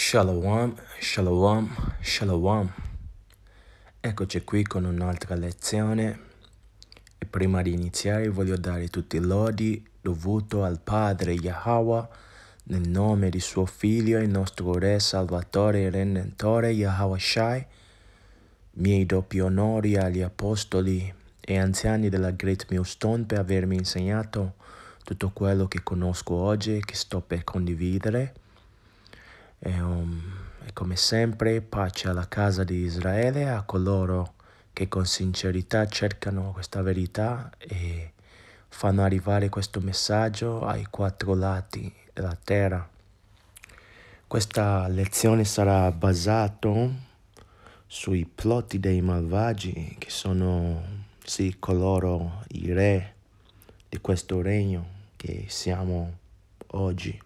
Shalom, shalom, shalom. Eccoci qui con un'altra lezione e prima di iniziare voglio dare tutti i lodi dovuto al Padre Yahweh nel nome di suo Figlio il nostro Re Salvatore e Redentore Yahweh Shai, miei doppi onori agli Apostoli e anziani della Great Millstone per avermi insegnato tutto quello che conosco oggi e che sto per condividere e, um, e come sempre pace alla casa di Israele, a coloro che con sincerità cercano questa verità e fanno arrivare questo messaggio ai quattro lati della terra. Questa lezione sarà basata sui plotti dei malvagi che sono sì coloro i re di questo regno che siamo oggi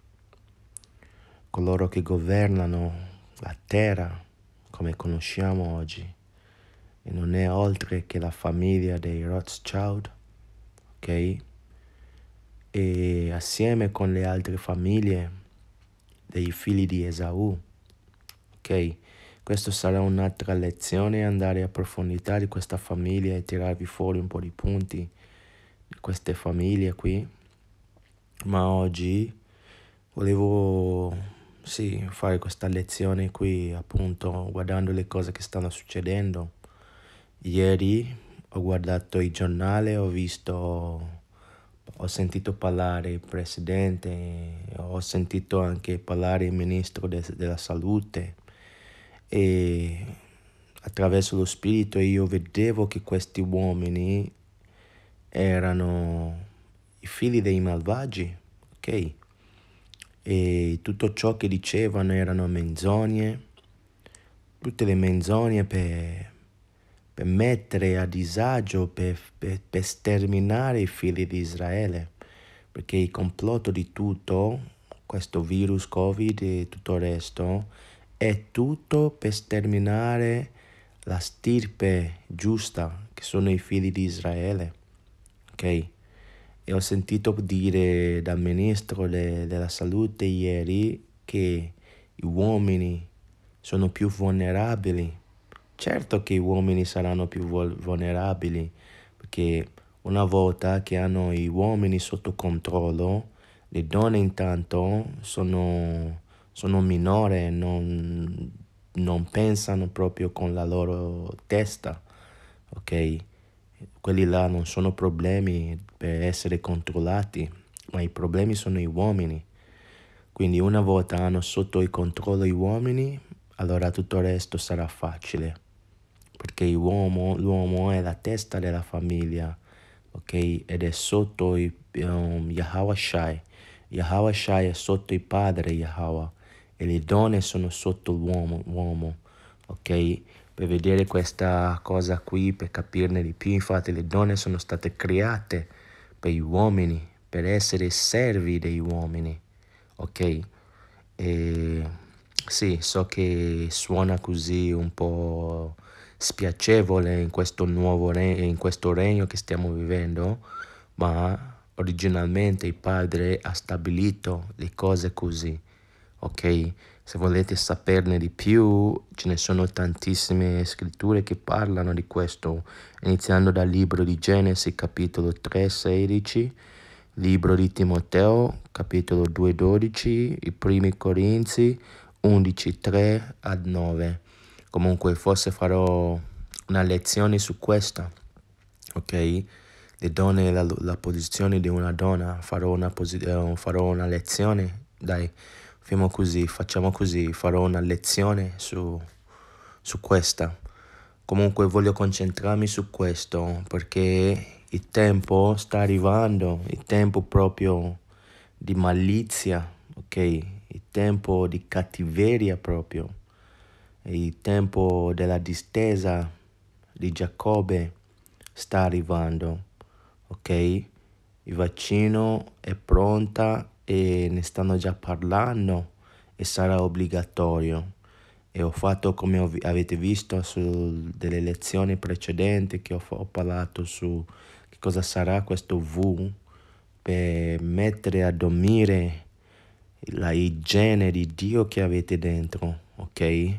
coloro che governano la terra come conosciamo oggi e non è oltre che la famiglia dei Rothschild, ok? E assieme con le altre famiglie dei figli di Esau, ok? Questa sarà un'altra lezione, andare a profondità di questa famiglia e tirarvi fuori un po' di punti di queste famiglie qui. Ma oggi volevo sì, fare questa lezione qui appunto guardando le cose che stanno succedendo. Ieri ho guardato i giornali, ho visto, ho sentito parlare il presidente, ho sentito anche parlare il ministro de, della salute e attraverso lo spirito io vedevo che questi uomini erano i figli dei malvagi, ok? e tutto ciò che dicevano erano menzogne, tutte le menzogne per, per mettere a disagio, per, per, per sterminare i figli di Israele, perché il complotto di tutto, questo virus Covid e tutto il resto, è tutto per sterminare la stirpe giusta che sono i figli di Israele. Ok? e ho sentito dire dal ministro de, della salute ieri che gli uomini sono più vulnerabili. Certo che gli uomini saranno più vulnerabili perché una volta che hanno gli uomini sotto controllo, le donne intanto sono, sono minore, non, non pensano proprio con la loro testa, ok? quelli là non sono problemi per essere controllati, ma i problemi sono gli uomini. Quindi una volta hanno sotto il controllo gli uomini, allora tutto il resto sarà facile. Perché l'uomo, l'uomo è la testa della famiglia, ok? Ed è sotto il, um, Yahweh Shai. Yahweh Shai è sotto il padre Yahweh e le donne sono sotto l'uomo, l'uomo ok? per vedere questa cosa qui, per capirne di più. Infatti le donne sono state create per gli uomini, per essere servi degli uomini, ok? E sì, so che suona così un po' spiacevole in questo nuovo regno, in questo regno che stiamo vivendo, ma originalmente il padre ha stabilito le cose così, ok? Se volete saperne di più, ce ne sono tantissime scritture che parlano di questo, iniziando dal libro di Genesi capitolo 3, 16, libro di Timoteo capitolo 2, 12, i primi Corinzi 11, 3 ad 9. Comunque forse farò una lezione su questa, ok? Le donne, la, la posizione di una donna, farò una, eh, farò una lezione, dai Fimo così, facciamo così, farò una lezione su, su questa. Comunque voglio concentrarmi su questo perché il tempo sta arrivando, il tempo proprio di malizia, ok? Il tempo di cattiveria proprio, il tempo della distesa di Giacobbe sta arrivando, ok? Il vaccino è pronta e ne stanno già parlando e sarà obbligatorio. E ho fatto come ho, avete visto sulle lezioni precedenti che ho, ho parlato su che cosa sarà questo V per mettere a dormire la igiene di Dio che avete dentro, ok?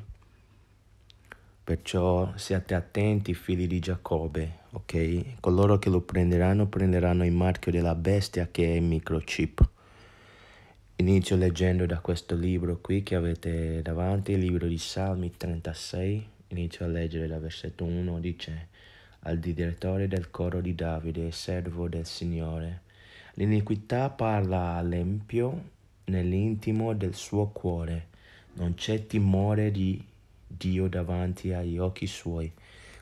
Perciò siate attenti, figli di Giacobbe, ok? Coloro che lo prenderanno prenderanno il marchio della bestia che è il microchip. Inizio leggendo da questo libro qui che avete davanti, il libro di Salmi 36. Inizio a leggere dal versetto 1, dice al direttore del coro di Davide, servo del Signore. L'iniquità parla all'empio nell'intimo del suo cuore. Non c'è timore di Dio davanti agli occhi suoi.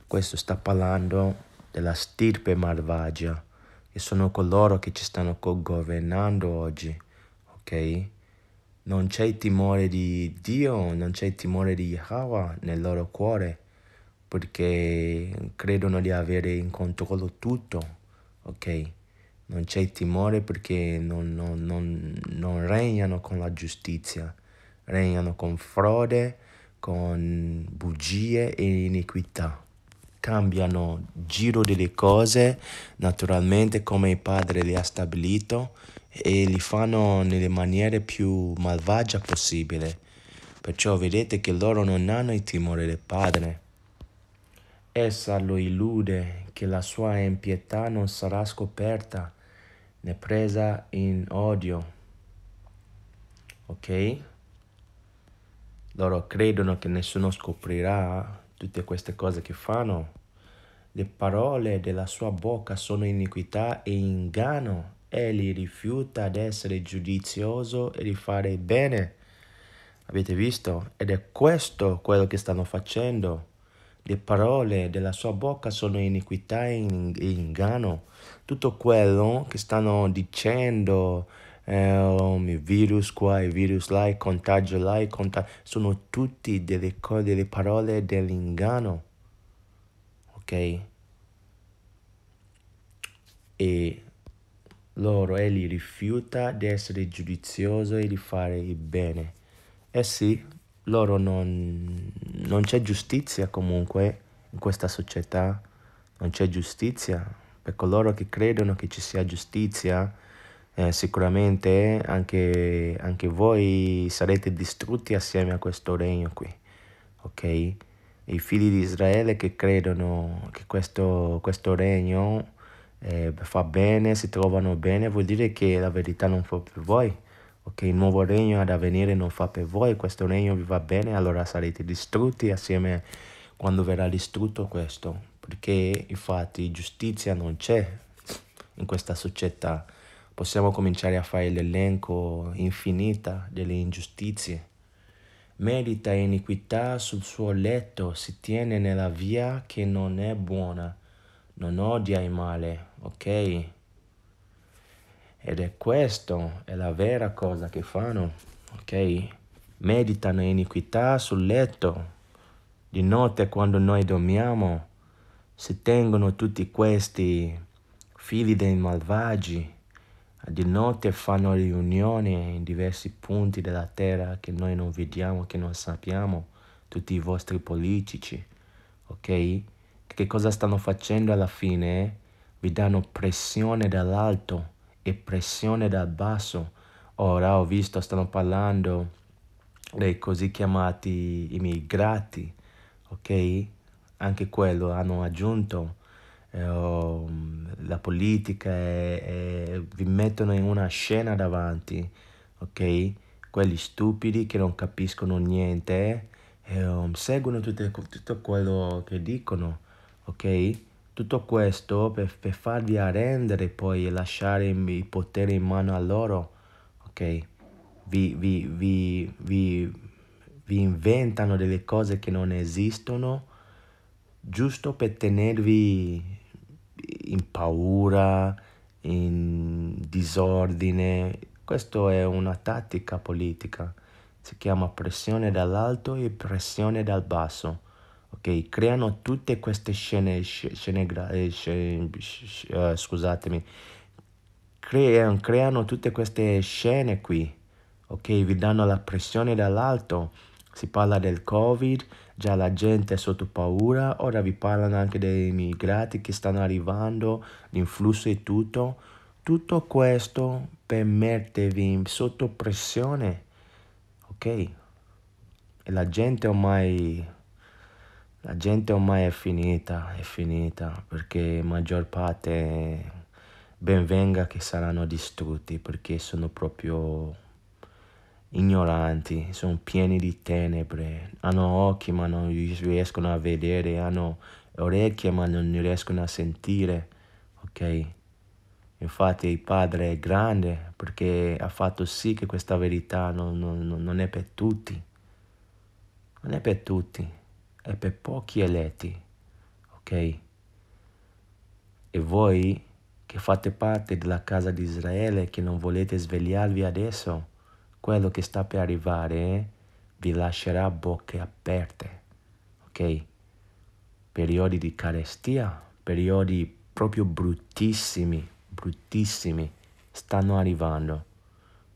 Questo sta parlando della stirpe malvagia, che sono coloro che ci stanno governando oggi ok? Non c'è timore di Dio, non c'è timore di Yahweh nel loro cuore, perché credono di avere in controllo tutto, ok? Non c'è timore perché non, non, non, non regnano con la giustizia, regnano con frode, con bugie e iniquità. Cambiano giro delle cose naturalmente come il Padre le ha stabilito e li fanno nelle maniere più malvagie possibile. Perciò vedete che loro non hanno il timore del Padre. Essa lo illude che la sua impietà non sarà scoperta né presa in odio. Ok? Loro credono che nessuno scoprirà tutte queste cose che fanno. Le parole della sua bocca sono iniquità e inganno egli rifiuta di essere giudizioso e di fare bene. Avete visto? Ed è questo quello che stanno facendo. Le parole della sua bocca sono iniquità e inganno. Tutto quello che stanno dicendo, eh, oh, virus qua, virus là, contagio là, il contagio, sono tutte delle, delle parole dell'inganno. Ok? E loro egli eh, rifiuta di essere giudizioso e di fare il bene. Eh sì, loro non, non c'è giustizia comunque in questa società, non c'è giustizia. Per coloro che credono che ci sia giustizia, eh, sicuramente anche, anche, voi sarete distrutti assieme a questo regno qui, ok? I figli di Israele che credono che questo, questo regno eh, fa bene, si trovano bene, vuol dire che la verità non fa per voi, ok? Il nuovo regno ad avvenire non fa per voi, questo regno vi va bene, allora sarete distrutti assieme quando verrà distrutto questo, perché infatti giustizia non c'è in questa società. Possiamo cominciare a fare l'elenco infinita delle ingiustizie. Merita iniquità sul suo letto, si tiene nella via che non è buona non odia il male, ok? Ed è questa, è la vera cosa che fanno, ok? Meditano iniquità sul letto, di notte quando noi dormiamo, si tengono tutti questi figli dei malvagi, di notte fanno riunioni in diversi punti della terra che noi non vediamo, che non sappiamo, tutti i vostri politici, ok? che cosa stanno facendo alla fine? Vi danno pressione dall'alto e pressione dal basso. Ora ho visto, stanno parlando dei così chiamati immigrati, ok? Anche quello hanno aggiunto eh, mm, la politica e, e vi mettono in una scena davanti, ok? Quelli stupidi che non capiscono niente eh, mm, seguono tutto, tutto quello che dicono ok? Tutto questo per, per farli arrendere poi e lasciare il potere in mano a loro, ok? Vi, vi, vi, vi, inventano delle cose che non esistono giusto per tenervi in paura, in disordine. Questa è una tattica politica, si chiama pressione dall'alto e pressione dal basso ok? Creano tutte queste scene, scene, eh, scene uh, scusatemi, creano, creano tutte queste scene qui, ok? Vi danno la pressione dall'alto, si parla del covid, già la gente è sotto paura, ora vi parlano anche dei migrati che stanno arrivando, l'influsso e tutto. Tutto questo per mettervi sotto pressione, ok? E la gente ormai la gente ormai è finita, è finita, perché maggior parte ben venga che saranno distrutti, perché sono proprio ignoranti, sono pieni di tenebre, hanno occhi ma non riescono a vedere, hanno orecchie ma non riescono a sentire, ok? Infatti il Padre è grande perché ha fatto sì che questa verità non, non, non è per tutti, non è per tutti per pochi eletti, ok? E voi che fate parte della casa di Israele, che non volete svegliarvi adesso, quello che sta per arrivare eh, vi lascerà bocche aperte, ok? Periodi di carestia, periodi proprio bruttissimi, bruttissimi, stanno arrivando,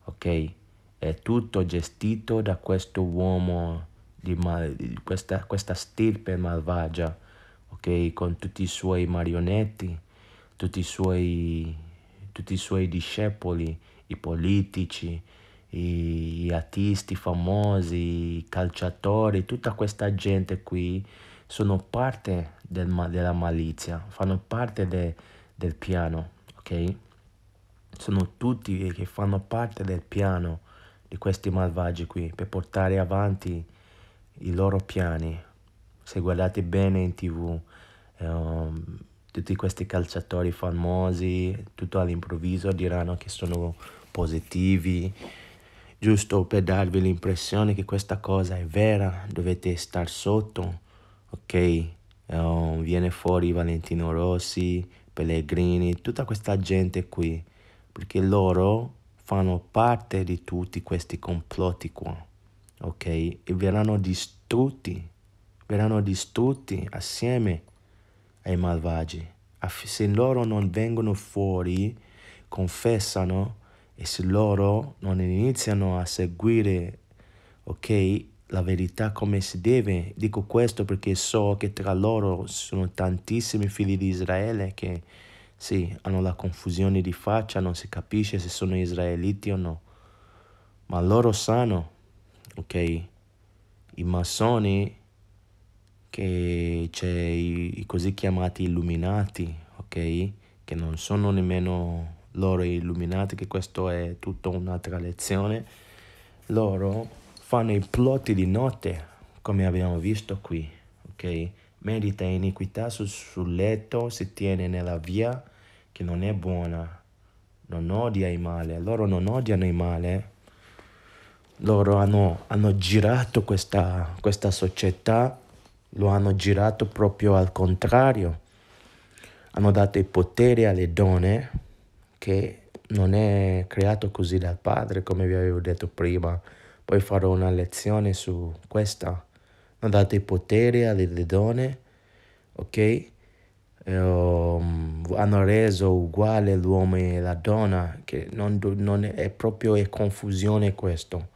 ok? È tutto gestito da questo uomo di, di questa, questa stirpe malvagia, ok? Con tutti i suoi marionetti, tutti i suoi, tutti i suoi discepoli, i politici, i, gli artisti famosi, i calciatori, tutta questa gente qui sono parte del, della malizia, fanno parte de, del piano, ok? Sono tutti che fanno parte del piano di questi malvagi qui per portare avanti i loro piani, se guardate bene in tv, um, ehm, tutti questi calciatori famosi, tutto all'improvviso diranno che sono positivi, giusto per darvi l'impressione che questa cosa è vera, dovete star sotto, ok? Um, viene fuori Valentino Rossi, Pellegrini, tutta questa gente qui, perché loro fanno parte di tutti questi complotti qua ok? E verranno distrutti, verranno distrutti assieme ai malvagi. Se loro non vengono fuori, confessano e se loro non iniziano a seguire, ok? La verità come si deve. Dico questo perché so che tra loro sono tantissimi figli di Israele che sì, hanno la confusione di faccia, non si capisce se sono israeliti o no, ma loro sanno ok? I massoni, che c'è i, i così chiamati illuminati, ok? Che non sono nemmeno loro illuminati, che questo è tutta un'altra lezione. Loro fanno i plotti di notte, come abbiamo visto qui, ok? Medita iniquità sul, sul letto, si tiene nella via che non è buona, non odia il male, loro non odiano il male, loro hanno, hanno girato questa, questa società, lo hanno girato proprio al contrario, hanno dato i poteri alle donne che non è creato così dal padre come vi avevo detto prima, poi farò una lezione su questa, hanno dato i poteri alle donne, ok? Um, hanno reso uguale l'uomo e la donna, che non, non è, è proprio è confusione questo.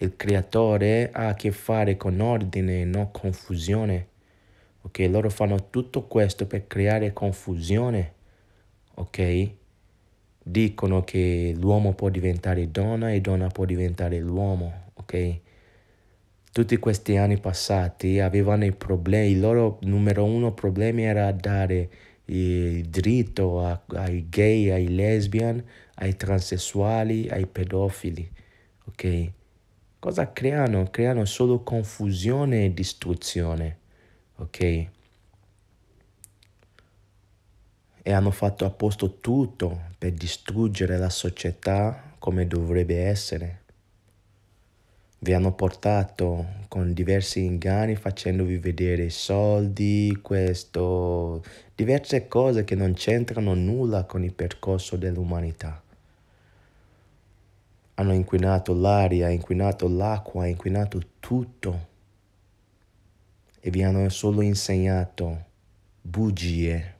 Il creatore ha a che fare con ordine, e non confusione. Ok, loro fanno tutto questo per creare confusione. Ok? Dicono che l'uomo può diventare donna e donna può diventare l'uomo. Ok? Tutti questi anni passati avevano i problemi, il loro numero uno problema era dare il diritto a, ai gay, ai lesbian, ai transessuali, ai pedofili. Ok? Cosa creano? Creano solo confusione e distruzione, ok? E hanno fatto a posto tutto per distruggere la società come dovrebbe essere. Vi hanno portato con diversi inganni facendovi vedere soldi, questo, diverse cose che non c'entrano nulla con il percorso dell'umanità hanno inquinato l'aria, inquinato l'acqua, inquinato tutto e vi hanno solo insegnato bugie.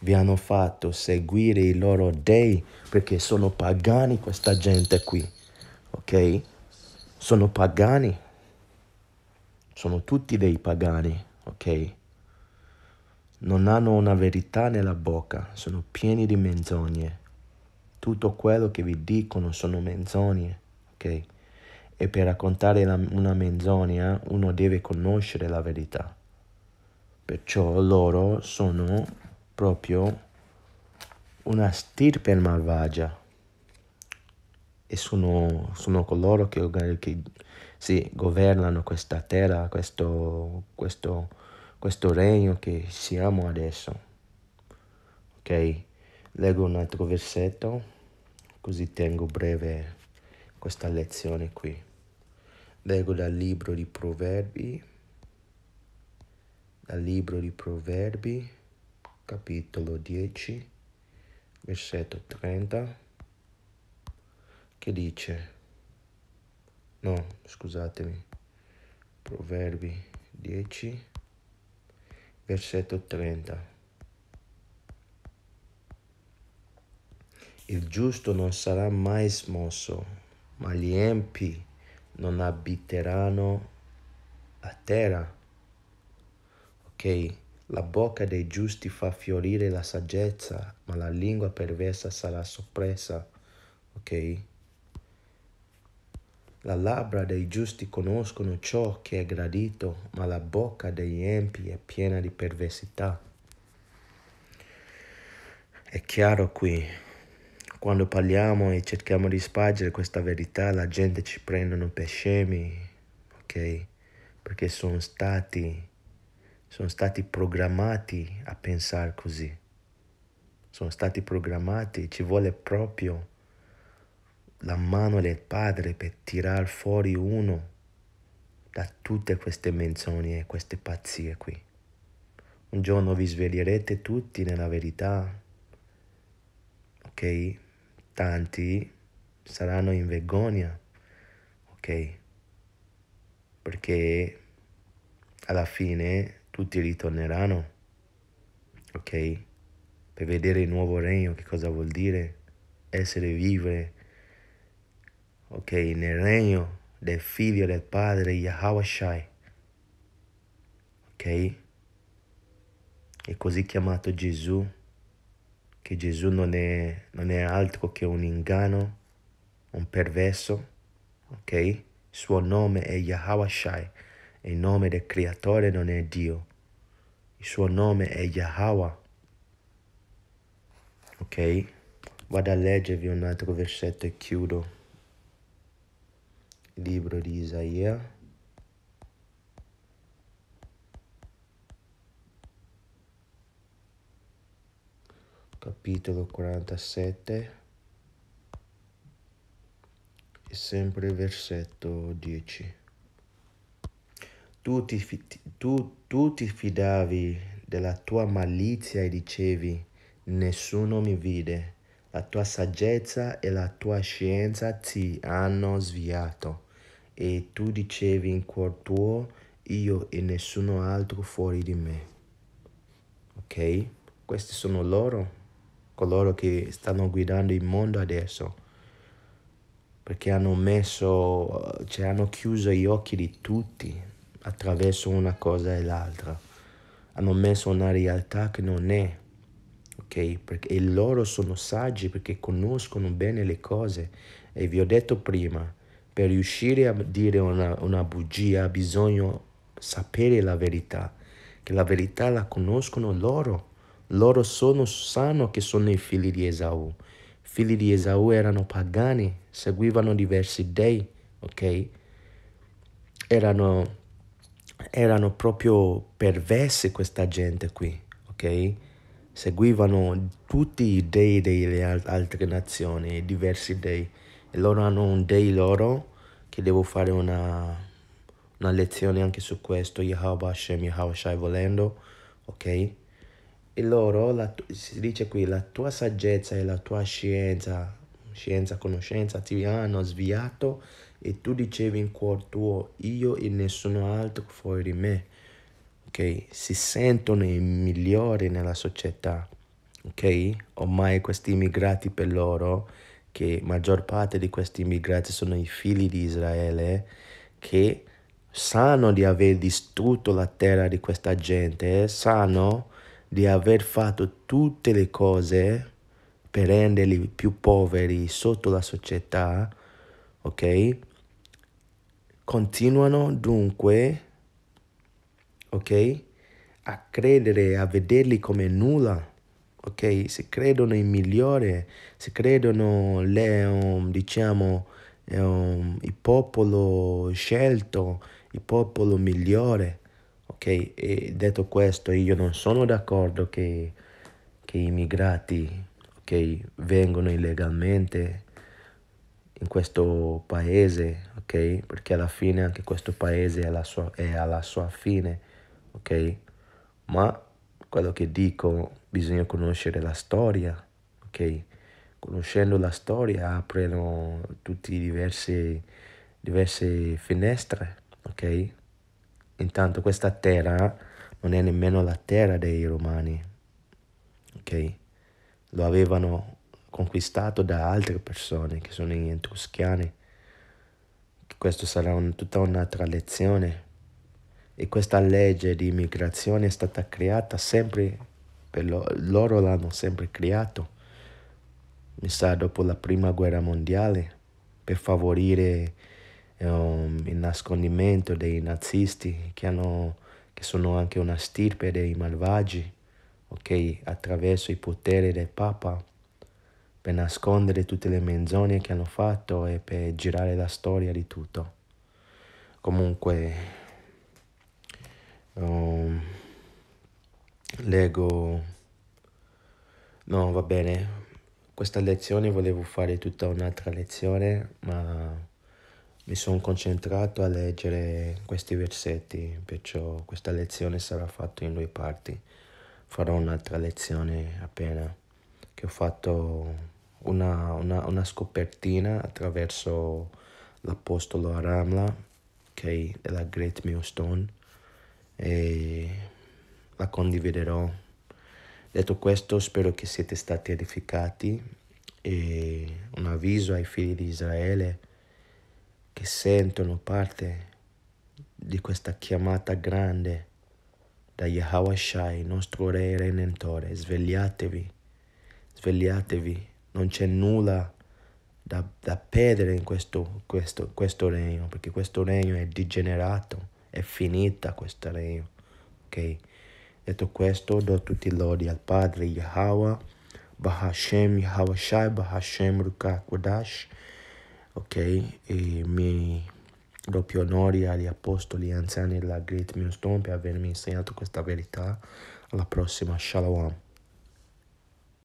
Vi hanno fatto seguire i loro dei perché sono pagani questa gente qui, ok? Sono pagani, sono tutti dei pagani, ok? Non hanno una verità nella bocca, sono pieni di menzogne tutto quello che vi dicono sono menzogne, ok? E per raccontare la, una menzogna uno deve conoscere la verità. Perciò loro sono proprio una stirpe malvagia e sono, sono coloro che, che sì, governano questa terra, questo, questo, questo regno che siamo adesso. Ok? Leggo un altro versetto, così tengo breve questa lezione qui. Leggo dal libro di Proverbi, dal libro di Proverbi, capitolo 10, versetto 30, che dice, no, scusatemi, Proverbi 10, versetto 30. Il giusto non sarà mai smosso, ma gli empi non abiteranno a terra. Ok, la bocca dei giusti fa fiorire la saggezza, ma la lingua perversa sarà soppressa. Ok? La labbra dei giusti conoscono ciò che è gradito, ma la bocca degli empi è piena di perversità. È chiaro qui. Quando parliamo e cerchiamo di spargere questa verità, la gente ci prendono per scemi, ok? Perché sono stati, sono stati programmati a pensare così. Sono stati programmati, ci vuole proprio la mano del Padre per tirar fuori uno da tutte queste menzogne e queste pazzie qui. Un giorno vi sveglierete tutti nella verità, ok? tanti saranno in vergogna, ok? Perché alla fine tutti ritorneranno, ok? Per vedere il nuovo regno, che cosa vuol dire essere vivere, ok? Nel regno del figlio del padre Yahweh ok? È così chiamato Gesù che Gesù non è, non è altro che un inganno, un perverso, ok? Il suo nome è Yahweh Shai, il nome del creatore non è Dio, il suo nome è Yahweh, ok? Vado a leggervi un altro versetto e chiudo. libro di Isaia capitolo 47 e sempre versetto 10. Tu ti, tu, tu ti fidavi della tua malizia e dicevi, nessuno mi vide, la tua saggezza e la tua scienza ti hanno sviato, e tu dicevi in cuor tuo, io e nessuno altro fuori di me. Ok? Questi sono loro coloro che stanno guidando il mondo adesso, perché hanno messo, cioè hanno chiuso gli occhi di tutti attraverso una cosa e l'altra, hanno messo una realtà che non è, ok? Perché, e loro sono saggi perché conoscono bene le cose e vi ho detto prima, per riuscire a dire una, una bugia bisogna sapere la verità, che la verità la conoscono loro loro sono, sanno che sono i figli di Esau. I Figli di Esau erano pagani, seguivano diversi dei, ok? Erano, erano proprio perversi questa gente qui, ok? Seguivano tutti i dei delle altre nazioni, diversi dei. E loro hanno un dei loro che devo fare una, una lezione anche su questo, Yahweh Hashem, Yahweh Shai volendo, ok? e loro, la, si dice qui, la tua saggezza e la tua scienza, scienza, conoscenza, ti hanno sviato e tu dicevi in cuor tuo, io e nessuno altro fuori di me. Ok? Si sentono i migliori nella società. Ok? Ormai questi immigrati per loro, che maggior parte di questi immigrati sono i figli di Israele, che sanno di aver distrutto la terra di questa gente, sanno di aver fatto tutte le cose per renderli più poveri sotto la società, ok? Continuano dunque, ok? A credere, a vederli come nulla, ok? Si credono i migliore, si credono le, um, diciamo, um, il popolo scelto, il popolo migliore, Ok, e detto questo, io non sono d'accordo che, che i migrati okay, vengano illegalmente in questo paese, ok? Perché alla fine anche questo paese è alla sua, è alla sua fine, ok? Ma quello che dico, bisogna conoscere la storia, ok? Conoscendo la storia aprono tutte diverse, diverse finestre, ok? Intanto questa terra non è nemmeno la terra dei romani, ok? Lo avevano conquistato da altre persone che sono gli etruschiani. Questo sarà un, tutta un'altra lezione. E questa legge di immigrazione è stata creata sempre, per lo, loro l'hanno sempre creato, mi sa dopo la prima guerra mondiale, per favorire um, il nascondimento dei nazisti che, hanno, che sono anche una stirpe dei malvagi, okay? attraverso i poteri del Papa per nascondere tutte le menzogne che hanno fatto e per girare la storia di tutto. Comunque, um, leggo... No, va bene. Questa lezione volevo fare tutta un'altra lezione, ma mi sono concentrato a leggere questi versetti, perciò questa lezione sarà fatta in due parti. Farò un'altra lezione appena, che ho fatto una, una, una scopertina attraverso l'Apostolo Aramla, che è della Great Millstone, e la condividerò. Detto questo, spero che siete stati edificati e un avviso ai figli di Israele che sentono parte di questa chiamata grande da Yahweh Shai, nostro Re e Redentore. Svegliatevi, svegliatevi, non c'è nulla da, da perdere in questo, questo, questo regno, perché questo regno è degenerato, è finita questo regno. Ok? Detto questo, do tutti i lodi al Padre Yahweh, Bahashem Yahweh Shai, Bahashem Rukah ok? E mi doppio onori agli apostoli anziani della Great Millstone per avermi insegnato questa verità. Alla prossima, Shalom.